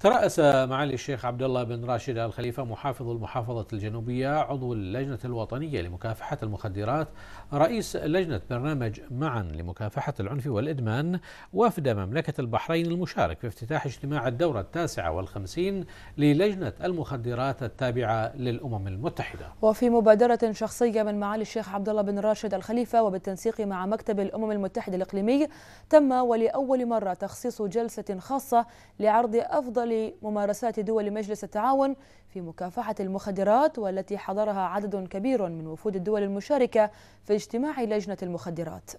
ترأس معالي الشيخ عبد الله بن راشد آل خليفة محافظ المحافظة الجنوبية عضو اللجنة الوطنية لمكافحة المخدرات رئيس لجنة برنامج معا لمكافحة العنف والإدمان وفد مملكة البحرين المشارك في افتتاح اجتماع الدورة التاسعة والخمسين للجنة المخدرات التابعة للأمم المتحدة وفي مبادرة شخصية من معالي الشيخ عبد الله بن راشد الخليفة وبالتنسيق مع مكتب الأمم المتحدة الإقليمي تم ولأول مرة تخصيص جلسة خاصة لعرض أفضل إبطال ممارسات دول مجلس التعاون في مكافحة المخدرات والتي حضرها عدد كبير من وفود الدول المشاركة في اجتماع لجنة المخدرات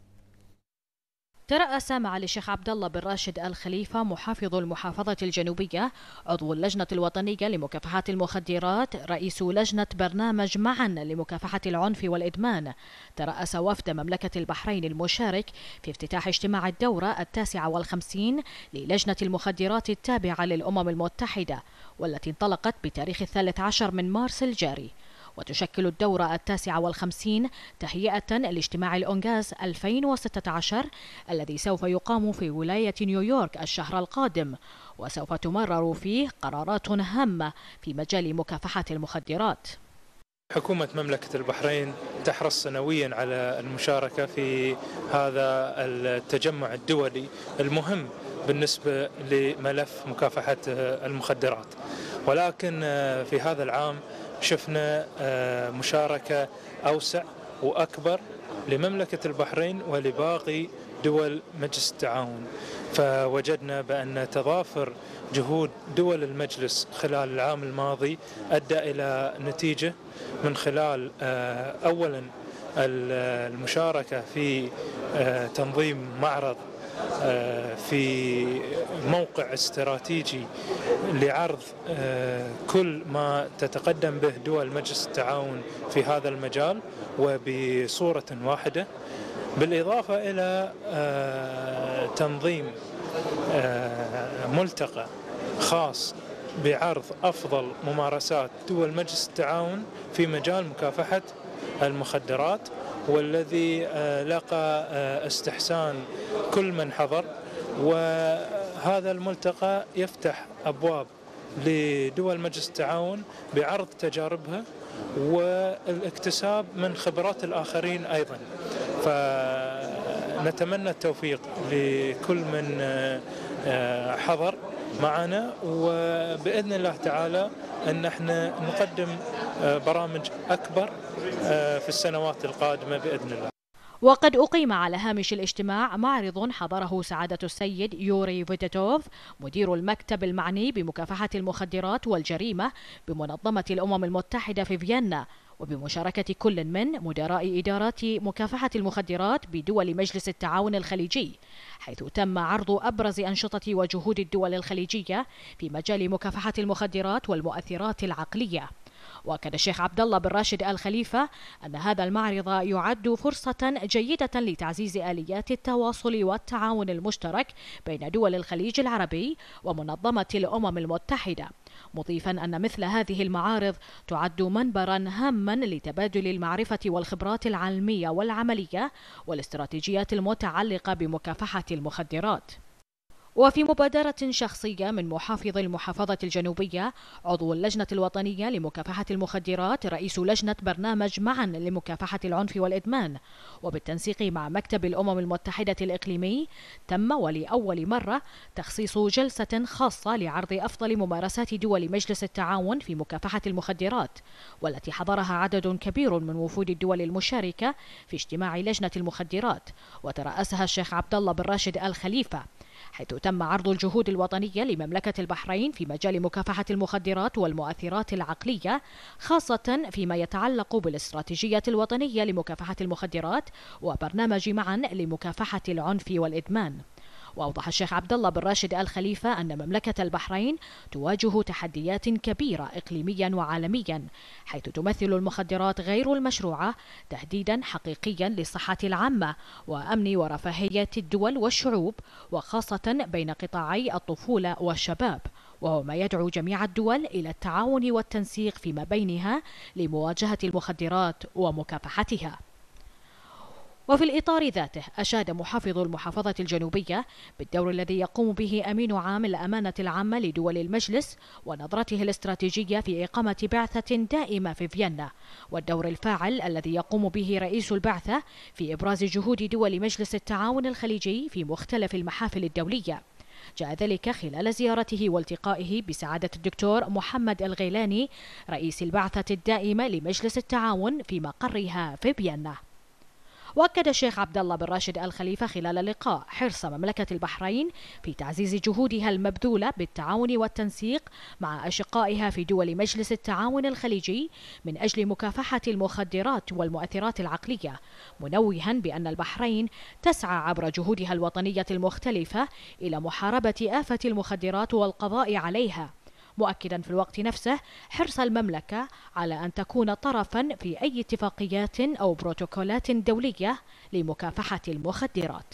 ترأس معالي الشيخ عبد الله بن راشد الخليفة محافظ المحافظة الجنوبية عضو اللجنة الوطنية لمكافحة المخدرات رئيس لجنة برنامج معا لمكافحة العنف والإدمان ترأس وفد مملكة البحرين المشارك في افتتاح اجتماع الدورة التاسعة والخمسين للجنة المخدرات التابعة للأمم المتحدة والتي انطلقت بتاريخ الثالث عشر من مارس الجاري وتشكل الدورة التاسعة والخمسين تهيئة لاجتماع الأونغاز 2016 الذي سوف يقام في ولاية نيويورك الشهر القادم وسوف تمرر فيه قرارات هامة في مجال مكافحة المخدرات حكومة مملكة البحرين تحرص سنويا على المشاركة في هذا التجمع الدولي المهم بالنسبة لملف مكافحة المخدرات ولكن في هذا العام شفنا آه، مشاركة أوسع وأكبر لمملكة البحرين ولباقي دول مجلس التعاون فوجدنا بأن تضافر جهود دول المجلس خلال العام الماضي أدى إلى نتيجة من خلال آه، أولا المشاركة في آه، تنظيم معرض آه، في موقع استراتيجي لعرض آه، كل ما تتقدم به دول مجلس التعاون في هذا المجال وبصورة واحدة بالإضافة إلى آه، تنظيم ملتقى خاص بعرض أفضل ممارسات دول مجلس التعاون في مجال مكافحة المخدرات والذي آه، لقى آه، استحسان كل من حضر وهذا الملتقى يفتح أبواب لدول مجلس التعاون بعرض تجاربها والاكتساب من خبرات الآخرين أيضا فنتمنى التوفيق لكل من آه، حضر معنا وبإذن الله تعالى أن احنا نقدم آه، برامج أكبر آه، في السنوات القادمة بإذن الله وقد أقيم على هامش الاجتماع معرض حضره سعادة السيد يوري فيتيتوف مدير المكتب المعني بمكافحة المخدرات والجريمة بمنظمة الأمم المتحدة في فيينا وبمشاركة كل من مدراء إدارات مكافحة المخدرات بدول مجلس التعاون الخليجي حيث تم عرض أبرز أنشطة وجهود الدول الخليجية في مجال مكافحة المخدرات والمؤثرات العقلية واكد الشيخ عبد الله بن راشد ال خليفه ان هذا المعرض يعد فرصه جيده لتعزيز اليات التواصل والتعاون المشترك بين دول الخليج العربي ومنظمه الامم المتحده مضيفا ان مثل هذه المعارض تعد منبرا هاما لتبادل المعرفه والخبرات العلميه والعمليه والاستراتيجيات المتعلقه بمكافحه المخدرات وفي مبادرة شخصية من محافظ المحافظة الجنوبية عضو اللجنة الوطنية لمكافحة المخدرات رئيس لجنة برنامج معا لمكافحة العنف والإدمان وبالتنسيق مع مكتب الأمم المتحدة الإقليمي تم ولأول مرة تخصيص جلسة خاصة لعرض أفضل ممارسات دول مجلس التعاون في مكافحة المخدرات والتي حضرها عدد كبير من وفود الدول المشاركة في اجتماع لجنة المخدرات وترأسها الشيخ عبد الله بن راشد آل خليفة حيث تم عرض الجهود الوطنية لمملكة البحرين في مجال مكافحة المخدرات والمؤثرات العقلية خاصة فيما يتعلق بالاستراتيجية الوطنية لمكافحة المخدرات وبرنامج معا لمكافحة العنف والإدمان وأوضح الشيخ عبد الله بن راشد آل خليفة أن مملكة البحرين تواجه تحديات كبيرة إقليميا وعالميا حيث تمثل المخدرات غير المشروعة تهديدا حقيقيا للصحة العامة وأمن ورفاهية الدول والشعوب وخاصة بين قطاعي الطفولة والشباب وهو ما يدعو جميع الدول إلى التعاون والتنسيق فيما بينها لمواجهة المخدرات ومكافحتها وفي الإطار ذاته أشاد محافظ المحافظة الجنوبية بالدور الذي يقوم به أمين عام الأمانة العامة لدول المجلس ونظرته الاستراتيجية في إقامة بعثة دائمة في فيينا والدور الفاعل الذي يقوم به رئيس البعثة في إبراز جهود دول مجلس التعاون الخليجي في مختلف المحافل الدولية جاء ذلك خلال زيارته والتقائه بسعادة الدكتور محمد الغيلاني رئيس البعثة الدائمة لمجلس التعاون في مقرها في بيانه واكد الشيخ عبد الله بن راشد الخليفه خلال لقاء حرص مملكه البحرين في تعزيز جهودها المبذوله بالتعاون والتنسيق مع اشقائها في دول مجلس التعاون الخليجي من اجل مكافحه المخدرات والمؤثرات العقليه منوها بان البحرين تسعى عبر جهودها الوطنيه المختلفه الى محاربه افه المخدرات والقضاء عليها مؤكدا في الوقت نفسه حرص المملكة على أن تكون طرفا في أي اتفاقيات أو بروتوكولات دولية لمكافحة المخدرات